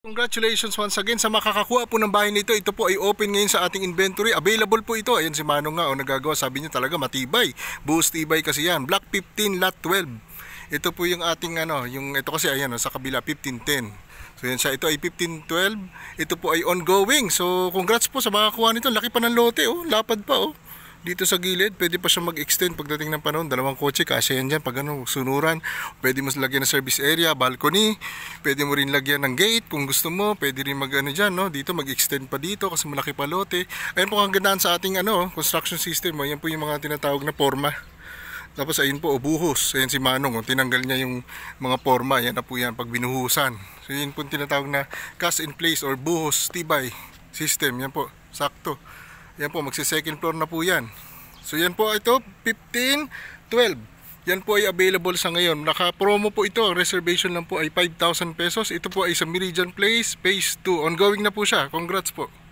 Congratulations once again sa makakakuha po ng bahay nito. Ito po ay open ngayon sa ating inventory. Available po ito. Ayan si Manong nga o oh, nagagawa. Sabi niya talaga matibay. Buhos tibay kasi yan. Block 15, lot 12. Ito po yung ating ano, yung ito kasi ayan o, oh, sa kabila 1510. So yan siya. Ito ay 1512. Ito po ay ongoing. So congrats po sa kuha nito. Laki pa ng lote oh. Lapad pa oh dito sa gilid, pwede pa siya mag-extend pagdating ng panahon. Dalawang kotse, kasi yan dyan. Pag ano, sunuran, pwede mo lagyan ng service area, balcony. Pwede mo rin lagyan ng gate kung gusto mo. Pwede rin mag ano dyan, no? Dito, mag-extend pa dito kasi malaki pa lote. Ayan po ang gandaan sa ating ano, construction system. Ayan po yung mga tinatawag na forma. Tapos ayun po, ubuhos. Ayan si Manong, oh, tinanggal niya yung mga forma. Ayan na po yan, pag binuhusan. So yun po tinatawag na cast in place or buhos, tibay system. Yan po, sakto. Yan po, magsi second floor na po yan. So yan po ito, 1512. Yan po ay available sa ngayon. Naka-promo po ito. Ang reservation lang po ay 5,000 pesos. Ito po ay sa Meridian Place, Phase 2. Ongoing na po siya. Congrats po.